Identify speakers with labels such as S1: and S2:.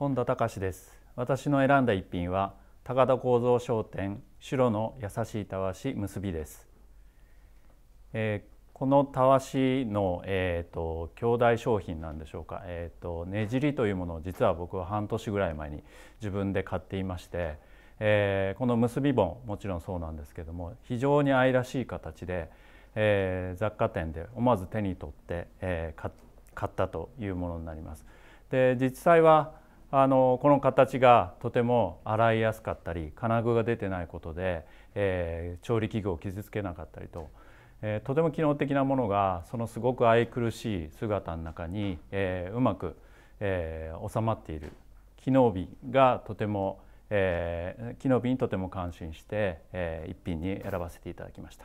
S1: 本田隆です私の選んだ一品は高田構造商店白の優しいたわし結びです、えー、このたわしの、えーと、兄弟商品なんでしょうか、えーと、とねじりというものを実は僕は半年ぐらい前に自分で買っていまして、えー、この結び本もちろんそうなんですけども非常に愛らしい形で、えー、雑貨店で思わず手に取って、えー、買ったというものになります。で実際はあのこの形がとても洗いやすかったり金具が出てないことで、えー、調理器具を傷つけなかったりと、えー、とても機能的なものがそのすごく愛くるしい姿の中に、えー、うまく、えー、収まっている機能美がとても、えー、機能美にとても感心して、えー、一品に選ばせていただきました。